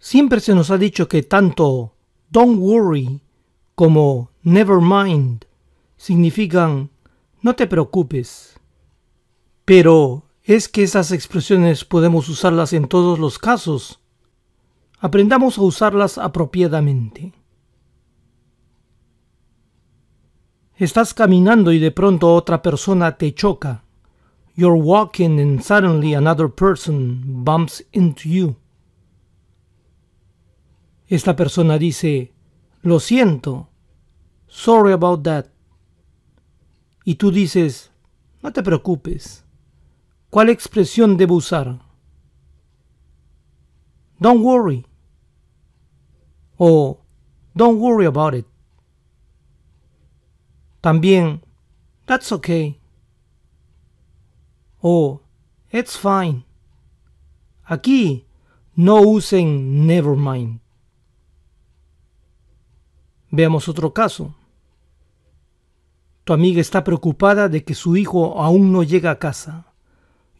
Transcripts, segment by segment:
Siempre se nos ha dicho que tanto Don't Worry como Never Mind significan no te preocupes. Pero es que esas expresiones podemos usarlas en todos los casos. Aprendamos a usarlas apropiadamente. Estás caminando y de pronto otra persona te choca. You're walking and suddenly another person bumps into you. Esta persona dice, lo siento, sorry about that. Y tú dices, no te preocupes. ¿Cuál expresión debo usar? Don't worry. O don't worry about it. También, that's okay. O it's fine. Aquí no usen never mind. Veamos otro caso. Tu amiga está preocupada de que su hijo aún no llega a casa.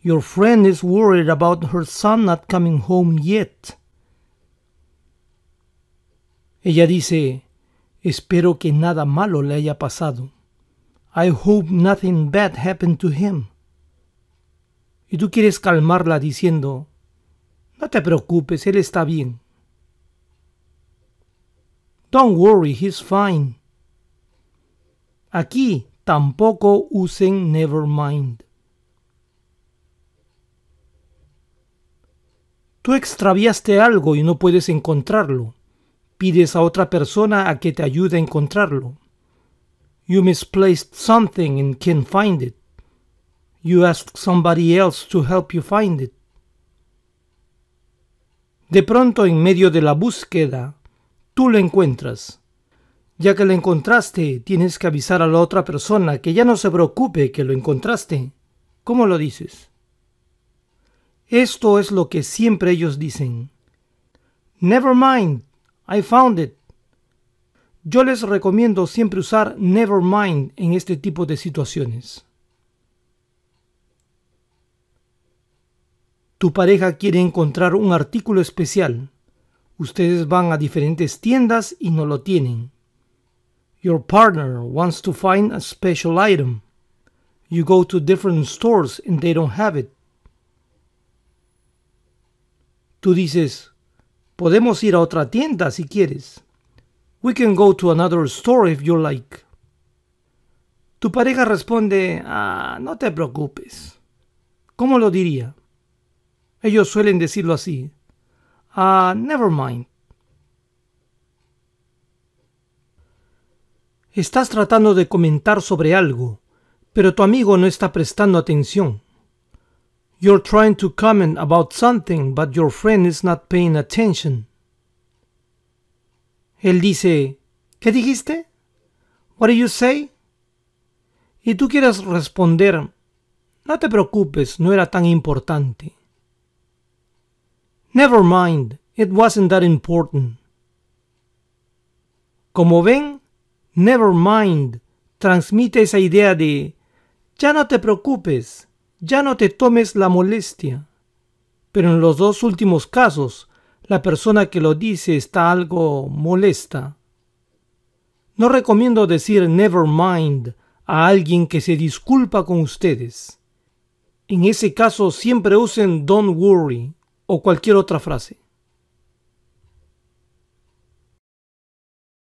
Your friend is worried about her son not coming home yet. Ella dice, espero que nada malo le haya pasado. I hope nothing bad happened to him. Y tú quieres calmarla diciendo, no te preocupes, él está bien. Don't worry, he's fine. Aquí tampoco usen never mind. Tú extraviaste algo y no puedes encontrarlo. Pides a otra persona a que te ayude a encontrarlo. You misplaced something and can't find it. You ask somebody else to help you find it. De pronto, en medio de la búsqueda, tú lo encuentras. Ya que lo encontraste, tienes que avisar a la otra persona que ya no se preocupe que lo encontraste. ¿Cómo lo dices? Esto es lo que siempre ellos dicen. Never mind, I found it. Yo les recomiendo siempre usar never mind en este tipo de situaciones. Tu pareja quiere encontrar un artículo especial Ustedes van a diferentes tiendas y no lo tienen. Your partner wants to find a special item. You go to different stores and they don't have it. Tú dices, podemos ir a otra tienda si quieres. We can go to another store if you like. Tu pareja responde, ah, no te preocupes. ¿Cómo lo diría? Ellos suelen decirlo así. Ah, never mind. Estás tratando de comentar sobre algo, pero tu amigo no está prestando atención. You're trying to comment about something, but your friend is not paying attention. Él dice, ¿qué dijiste? What did you say? Y tú quieres responder, no te preocupes, no era tan importante. Never mind, it wasn't that important. Como ven, never mind transmite esa idea de ya no te preocupes, ya no te tomes la molestia. Pero en los dos últimos casos, la persona que lo dice está algo molesta. No recomiendo decir never mind a alguien que se disculpa con ustedes. En ese caso siempre usen don't worry o cualquier otra frase.